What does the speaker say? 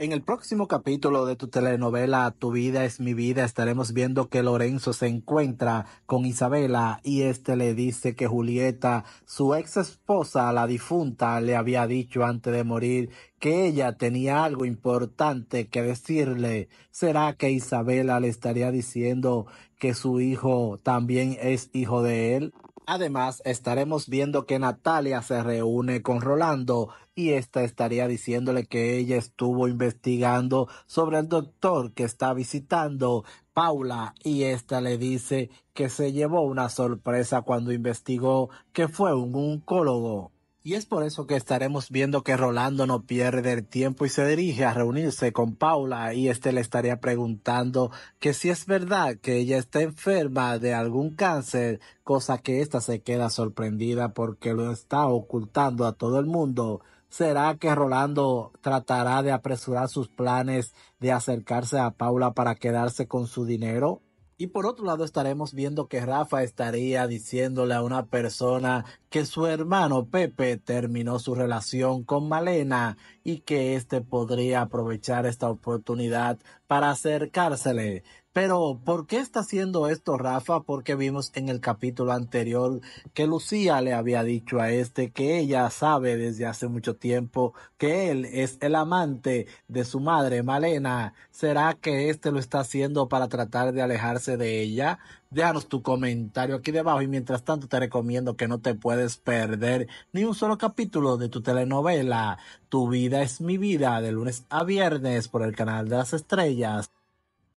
En el próximo capítulo de tu telenovela Tu vida es mi vida estaremos viendo que Lorenzo se encuentra con Isabela y este le dice que Julieta, su ex esposa, la difunta, le había dicho antes de morir que ella tenía algo importante que decirle. ¿Será que Isabela le estaría diciendo que su hijo también es hijo de él? Además, estaremos viendo que Natalia se reúne con Rolando y esta estaría diciéndole que ella estuvo investigando sobre el doctor que está visitando Paula y esta le dice que se llevó una sorpresa cuando investigó que fue un oncólogo. Y es por eso que estaremos viendo que Rolando no pierde el tiempo y se dirige a reunirse con Paula y este le estaría preguntando que si es verdad que ella está enferma de algún cáncer, cosa que ésta se queda sorprendida porque lo está ocultando a todo el mundo. ¿Será que Rolando tratará de apresurar sus planes de acercarse a Paula para quedarse con su dinero? Y por otro lado estaremos viendo que Rafa estaría diciéndole a una persona que su hermano Pepe terminó su relación con Malena y que éste podría aprovechar esta oportunidad para acercársele. Pero, ¿por qué está haciendo esto Rafa? Porque vimos en el capítulo anterior que Lucía le había dicho a este que ella sabe desde hace mucho tiempo que él es el amante de su madre, Malena. ¿Será que este lo está haciendo para tratar de alejarse de ella? Déjanos tu comentario aquí debajo y mientras tanto te recomiendo que no te puedes perder ni un solo capítulo de tu telenovela Tu vida es mi vida de lunes a viernes por el canal de las estrellas Yes.